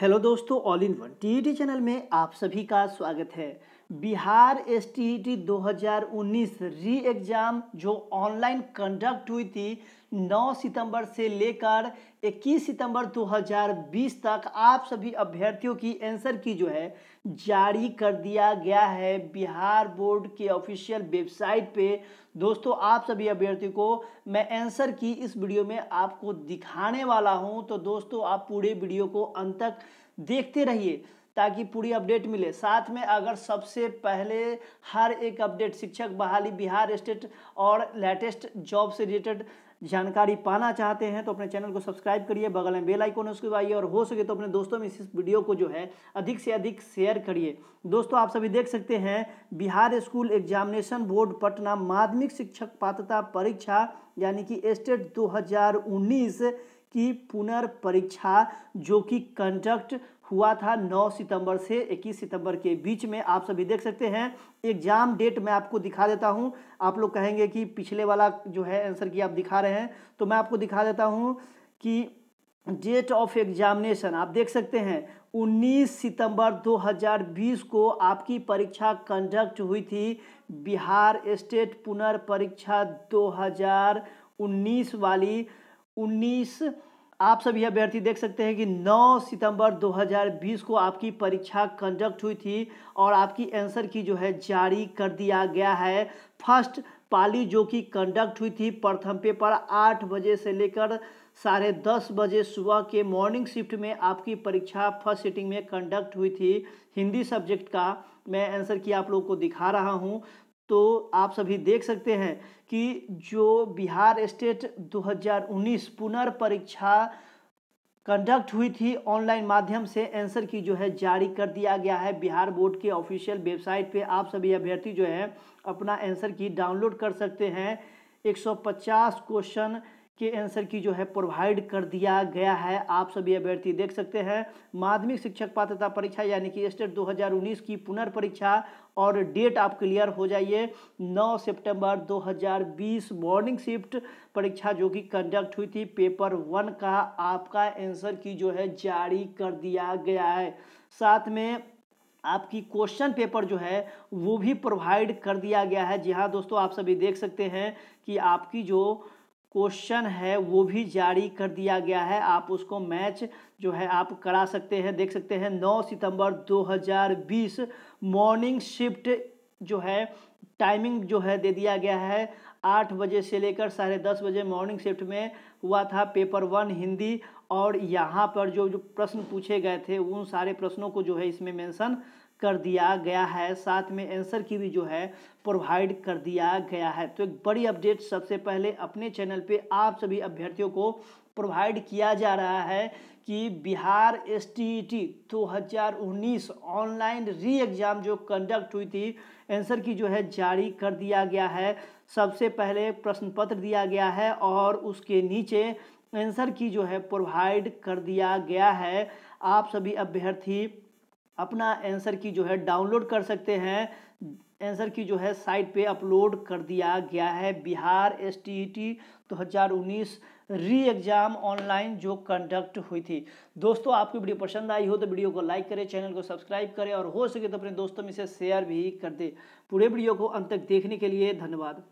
hello दोस्तों all in one T channel में आप सभी का स्वागत है बिहार एस टी 2019 री एग्ज़ाम जो ऑनलाइन कंडक्ट हुई थी 9 सितंबर से लेकर 21 सितंबर 2020 तक आप सभी अभ्यर्थियों की आंसर की जो है जारी कर दिया गया है बिहार बोर्ड के ऑफिशियल वेबसाइट पे दोस्तों आप सभी अभ्यर्थियों को मैं आंसर की इस वीडियो में आपको दिखाने वाला हूं तो दोस्तों आप पूरे वीडियो को अंत तक देखते रहिए ताकि पूरी अपडेट मिले साथ में अगर सबसे पहले हर एक अपडेट शिक्षक बहाली बिहार स्टेट और लेटेस्ट जॉब से रिलेटेड जानकारी पाना चाहते हैं तो अपने चैनल को सब्सक्राइब करिए बगल में बेल आइकन उसको दबाइए और हो सके तो अपने दोस्तों में इस वीडियो को जो है अधिक से अधिक शेयर करिए दोस्तों आप सभी देख सकते हैं Bihar school examination board Patna माध्यमिक शिक्षक पात्रता परीक्षा यानी कि स्टेट दो की पुनर्परीक्षा जो कि कंडक्ट हुआ था 9 सितंबर से 21 सितंबर के बीच में आप सभी देख सकते हैं एग्जाम डेट मैं आपको दिखा देता हूं आप लोग कहेंगे कि पिछले वाला जो है आंसर की आप दिखा रहे हैं तो मैं आपको दिखा देता हूं कि डेट ऑफ एग्जामिनेशन आप देख सकते हैं 19 सितंबर 2020 को आपकी परीक्षा कंडक्ट हुई थी बिहार स्टेट पुनर्परीक्षा दो वाली उन्नीस आप सभी अभ्यर्थी देख सकते हैं कि 9 सितंबर 2020 को आपकी परीक्षा कंडक्ट हुई थी और आपकी आंसर की जो है जारी कर दिया गया है फर्स्ट पाली जो कि कंडक्ट हुई थी प्रथम पेपर आठ बजे से लेकर साढ़े दस बजे सुबह के मॉर्निंग शिफ्ट में आपकी परीक्षा फर्स्ट सिटिंग में कंडक्ट हुई थी हिंदी सब्जेक्ट का मैं आंसर की आप लोगों को दिखा रहा हूँ तो आप सभी देख सकते हैं कि जो बिहार स्टेट 2019 पुनर्परीक्षा कंडक्ट हुई थी ऑनलाइन माध्यम से आंसर की जो है जारी कर दिया गया है बिहार बोर्ड के ऑफिशियल वेबसाइट पे आप सभी अभ्यर्थी जो है अपना आंसर की डाउनलोड कर सकते हैं 150 क्वेश्चन के आंसर की जो है प्रोवाइड कर दिया गया है आप सभी अभ्यर्थी देख सकते हैं माध्यमिक शिक्षक पात्रता परीक्षा यानी कि स्टेट 2019 की पुनर्परीक्षा और डेट आप क्लियर हो जाइए 9 सितंबर 2020 मॉर्निंग शिफ्ट परीक्षा जो कि कंडक्ट हुई थी पेपर वन का आपका आंसर की जो है जारी कर दिया गया है साथ में आपकी क्वेश्चन पेपर जो है वो भी प्रोवाइड कर दिया गया है जी हाँ दोस्तों आप सभी देख सकते हैं कि आपकी जो क्वेश्चन है वो भी जारी कर दिया गया है आप उसको मैच जो है आप करा सकते हैं देख सकते हैं 9 सितंबर 2020 मॉर्निंग शिफ्ट जो है टाइमिंग जो है दे दिया गया है आठ बजे से लेकर साढ़े दस बजे मॉर्निंग शिफ्ट में हुआ था पेपर वन हिंदी और यहाँ पर जो जो प्रश्न पूछे गए थे उन सारे प्रश्नों को जो है इसमें मेंशन कर दिया गया है साथ में आंसर की भी जो है प्रोवाइड कर दिया गया है तो एक बड़ी अपडेट सबसे पहले अपने चैनल पे आप सभी अभ्यर्थियों को प्रोवाइड किया जा रहा है कि बिहार एस टी e दो हज़ार उन्नीस ऑनलाइन री एग्ज़ाम जो कंडक्ट हुई थी आंसर की जो है जारी कर दिया गया है सबसे पहले प्रश्न पत्र दिया गया है और उसके नीचे आंसर की जो है प्रोवाइड कर दिया गया है आप सभी अभ्यर्थी अपना आंसर की जो है डाउनलोड कर सकते हैं आंसर की जो है साइट पे अपलोड कर दिया गया है Bihar S T E T दो हज़ार उन्नीस री एग्ज़ाम ऑनलाइन जो कंडक्ट हुई थी दोस्तों आपको वीडियो पसंद आई हो तो वीडियो को लाइक करें चैनल को सब्सक्राइब करें और हो सके तो अपने दोस्तों में से शेयर भी कर दें पूरे वीडियो को अंत तक देखने के लिए धन्यवाद